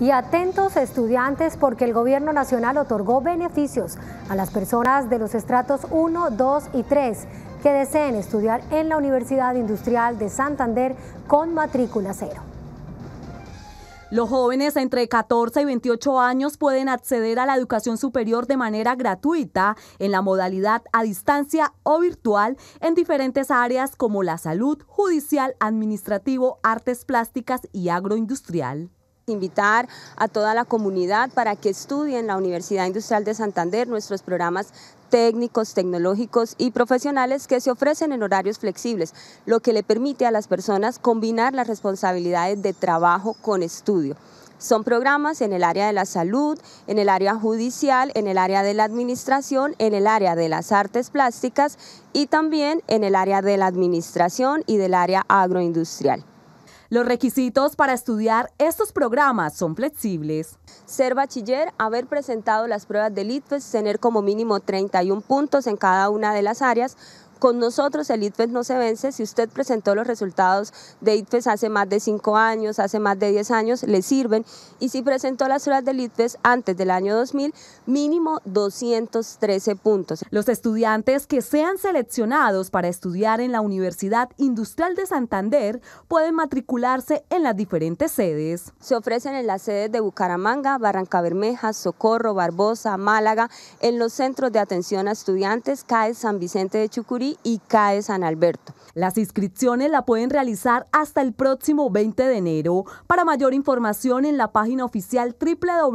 Y atentos estudiantes porque el gobierno nacional otorgó beneficios a las personas de los estratos 1, 2 y 3 que deseen estudiar en la Universidad Industrial de Santander con matrícula cero. Los jóvenes entre 14 y 28 años pueden acceder a la educación superior de manera gratuita en la modalidad a distancia o virtual en diferentes áreas como la salud, judicial, administrativo, artes plásticas y agroindustrial invitar a toda la comunidad para que estudien la Universidad Industrial de Santander, nuestros programas técnicos, tecnológicos y profesionales que se ofrecen en horarios flexibles, lo que le permite a las personas combinar las responsabilidades de trabajo con estudio. Son programas en el área de la salud, en el área judicial, en el área de la administración, en el área de las artes plásticas y también en el área de la administración y del área agroindustrial. Los requisitos para estudiar estos programas son flexibles. Ser bachiller, haber presentado las pruebas de ITFES, tener como mínimo 31 puntos en cada una de las áreas, con nosotros el ITFES no se vence. Si usted presentó los resultados de ITFES hace más de cinco años, hace más de 10 años, le sirven. Y si presentó las horas del ITFES antes del año 2000, mínimo 213 puntos. Los estudiantes que sean seleccionados para estudiar en la Universidad Industrial de Santander pueden matricularse en las diferentes sedes. Se ofrecen en las sedes de Bucaramanga, Barranca Bermeja, Socorro, Barbosa, Málaga, en los centros de atención a estudiantes, CAE San Vicente de Chucurí y CAE San Alberto. Las inscripciones la pueden realizar hasta el próximo 20 de enero. Para mayor información en la página oficial www.uis.edu.co.